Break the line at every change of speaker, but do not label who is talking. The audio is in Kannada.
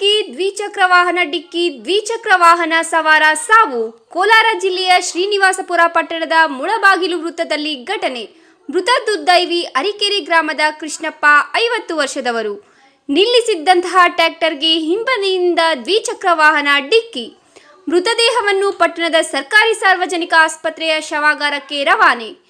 ಬೆಂಕಿ ದ್ವಿಚಕ್ರ ವಾಹನ ಡಿಕ್ಕಿ ದ್ವಿಚಕ್ರ ವಾಹನ ಸವಾರ ಸಾವು ಕೋಲಾರ ಜಿಲ್ಲೆಯ ಶ್ರೀನಿವಾಸಪುರ ಪಟ್ಟಣದ ಮುಳಬಾಗಿಲು ವೃತ್ತದಲ್ಲಿ ಘಟನೆ ಮೃತ ದುರ್ದೈವಿ ಅರಿಕೇರಿ ಗ್ರಾಮದ ಕೃಷ್ಣಪ್ಪ ಐವತ್ತು ವರ್ಷದವರು ನಿಲ್ಲಿಸಿದ್ದಂತಹ ಟ್ರ್ಯಾಕ್ಟರ್ಗೆ ಹಿಂಬದಿಯಿಂದ ದ್ವಿಚಕ್ರ ವಾಹನ ಡಿಕ್ಕಿ ಮೃತದೇಹವನ್ನು ಪಟ್ಟಣದ ಸರ್ಕಾರಿ ಸಾರ್ವಜನಿಕ ಆಸ್ಪತ್ರೆಯ ಶವಾಗಾರಕ್ಕೆ ರವಾನೆ